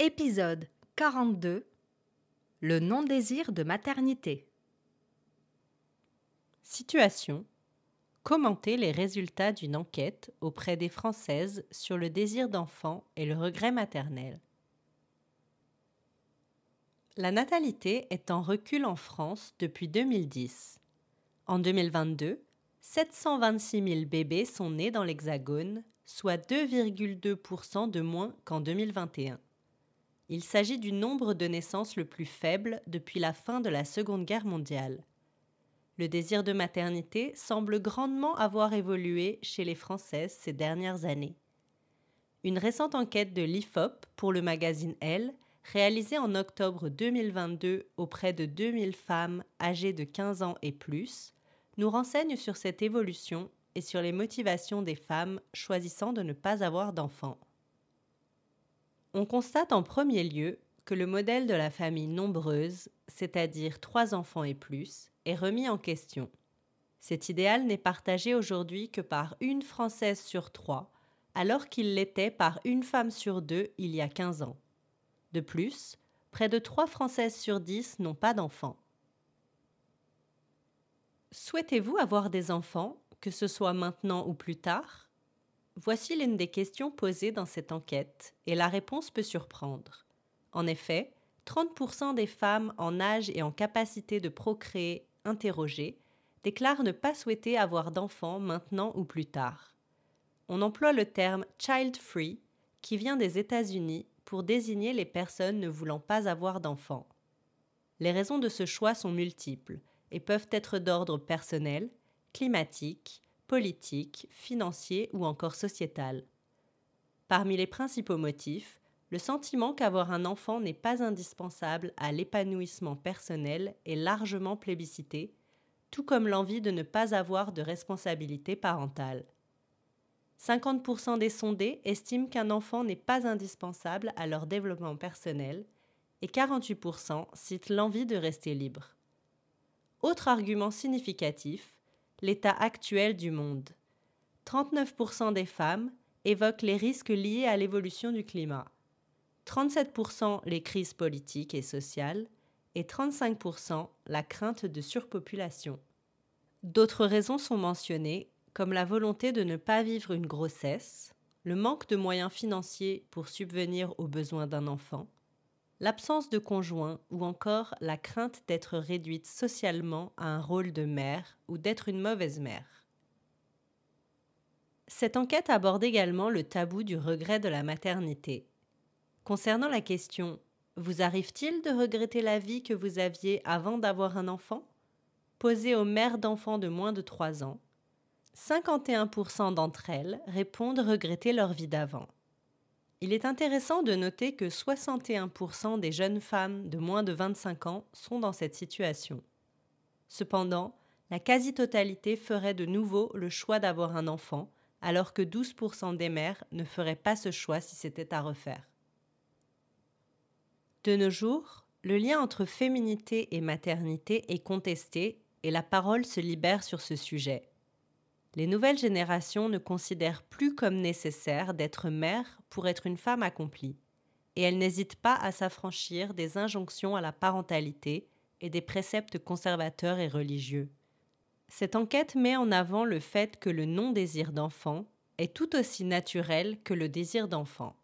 Épisode 42 Le non-désir de maternité. Situation Commenter les résultats d'une enquête auprès des Françaises sur le désir d'enfant et le regret maternel. La natalité est en recul en France depuis 2010. En 2022, 726 000 bébés sont nés dans l'Hexagone, soit 2,2% de moins qu'en 2021. Il s'agit du nombre de naissances le plus faible depuis la fin de la Seconde Guerre mondiale. Le désir de maternité semble grandement avoir évolué chez les Françaises ces dernières années. Une récente enquête de l'IFOP pour le magazine Elle, réalisée en octobre 2022 auprès de 2000 femmes âgées de 15 ans et plus, nous renseigne sur cette évolution et sur les motivations des femmes choisissant de ne pas avoir d'enfants. On constate en premier lieu que le modèle de la famille nombreuse, c'est-à-dire trois enfants et plus, est remis en question. Cet idéal n'est partagé aujourd'hui que par une Française sur trois, alors qu'il l'était par une femme sur deux il y a 15 ans. De plus, près de trois Françaises sur dix n'ont pas d'enfants. Souhaitez-vous avoir des enfants, que ce soit maintenant ou plus tard Voici l'une des questions posées dans cette enquête, et la réponse peut surprendre. En effet, 30% des femmes en âge et en capacité de procréer interrogées déclarent ne pas souhaiter avoir d'enfants maintenant ou plus tard. On emploie le terme child free, qui vient des États-Unis, pour désigner les personnes ne voulant pas avoir d'enfants. Les raisons de ce choix sont multiples et peuvent être d'ordre personnel, climatique, politique, financier ou encore sociétal. Parmi les principaux motifs, le sentiment qu'avoir un enfant n'est pas indispensable à l'épanouissement personnel est largement plébiscité, tout comme l'envie de ne pas avoir de responsabilité parentale. 50% des sondés estiment qu'un enfant n'est pas indispensable à leur développement personnel et 48% citent l'envie de rester libre. Autre argument significatif, l'état actuel du monde. 39% des femmes évoquent les risques liés à l'évolution du climat, 37% les crises politiques et sociales et 35% la crainte de surpopulation. D'autres raisons sont mentionnées, comme la volonté de ne pas vivre une grossesse, le manque de moyens financiers pour subvenir aux besoins d'un enfant, l'absence de conjoint ou encore la crainte d'être réduite socialement à un rôle de mère ou d'être une mauvaise mère. Cette enquête aborde également le tabou du regret de la maternité. Concernant la question Vous arrive-t-il de regretter la vie que vous aviez avant d'avoir un enfant posée aux mères d'enfants de moins de 3 ans, 51% d'entre elles répondent regretter leur vie d'avant. Il est intéressant de noter que 61% des jeunes femmes de moins de 25 ans sont dans cette situation. Cependant, la quasi-totalité ferait de nouveau le choix d'avoir un enfant, alors que 12% des mères ne feraient pas ce choix si c'était à refaire. De nos jours, le lien entre féminité et maternité est contesté et la parole se libère sur ce sujet. Les nouvelles générations ne considèrent plus comme nécessaire d'être mère pour être une femme accomplie, et elles n'hésitent pas à s'affranchir des injonctions à la parentalité et des préceptes conservateurs et religieux. Cette enquête met en avant le fait que le non-désir d'enfant est tout aussi naturel que le désir d'enfant.